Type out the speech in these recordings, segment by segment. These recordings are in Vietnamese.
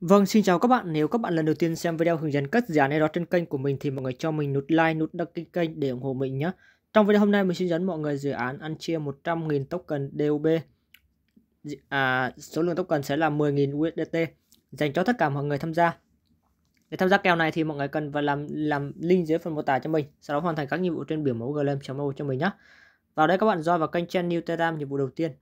Vâng, xin chào các bạn. Nếu các bạn lần đầu tiên xem video hướng dẫn cắt giả này đó trên kênh của mình thì mọi người cho mình nút like, nút đăng ký kênh để ủng hộ mình nhé. Trong video hôm nay mình xin dẫn mọi người dự án ăn chia 100.000 token DOB. À, số lượng token sẽ là 10.000 USDT dành cho tất cả mọi người tham gia. Để tham gia kèo này thì mọi người cần vào làm làm link dưới phần mô tả cho mình, sau đó hoàn thành các nhiệm vụ trên biểu mẫu glm.mo cho mình nhé. Vào đây các bạn join vào kênh channel New Telegram nhiệm vụ đầu tiên.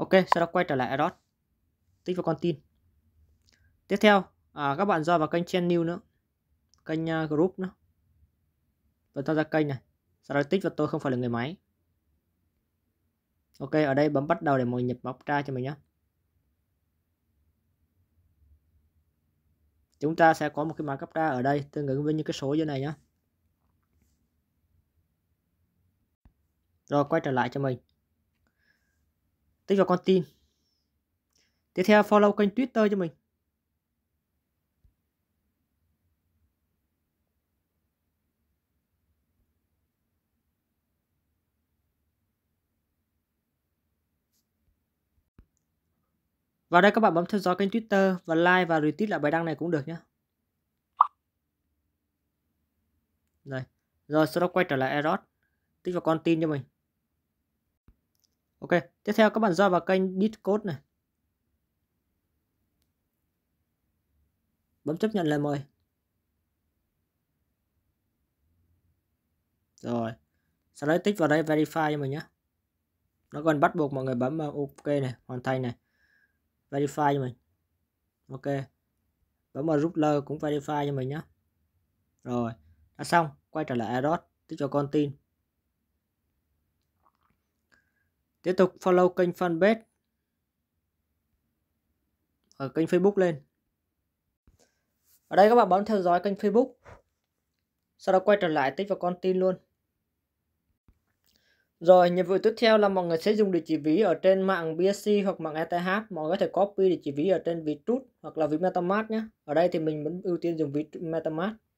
Ok, sau đó quay trở lại Adot. Tích vào con tin. Tiếp theo, à, các bạn ra vào kênh channel nữa. Kênh uh, group nữa. Và tham gia kênh này. Sau đó tích vào tôi không phải là người máy. Ok, ở đây bấm bắt đầu để mọi nhập bóc tra cho mình nhé. Chúng ta sẽ có một cái mã cấp tra ở đây tương ứng với những cái số dưới này nhé. Rồi quay trở lại cho mình tích vào con tin tiếp theo follow kênh twitter cho mình Vào đây các bạn bấm theo dõi kênh Twitter và like và retweet lại bài đăng này cũng được nhé. Rồi, rồi sau đó quay trở lại Eros, tích vào con tin cho mình. Ok, tiếp theo các bạn ra vào kênh Discord này. Bấm chấp nhận lời mời. Rồi, sau đó tích vào đây verify cho mình nhé. Nó còn bắt buộc mọi người bấm OK này, hoàn thành này. Verify cho mình. Ok. Bấm vào rút lơ cũng verify cho mình nhé. Rồi, đã xong. Quay trở lại Aeros. tích vào con tin. Tiếp tục follow kênh fanpage ở kênh Facebook lên. Ở đây các bạn bấm theo dõi kênh Facebook. Sau đó quay trở lại tích vào con tin luôn. Rồi, nhiệm vụ tiếp theo là mọi người sẽ dùng địa chỉ ví ở trên mạng BSC hoặc mạng ETH. Mọi người có thể copy địa chỉ ví ở trên ví trút hoặc là ví MetaMask nhé. Ở đây thì mình vẫn ưu tiên dùng ví MetaMask.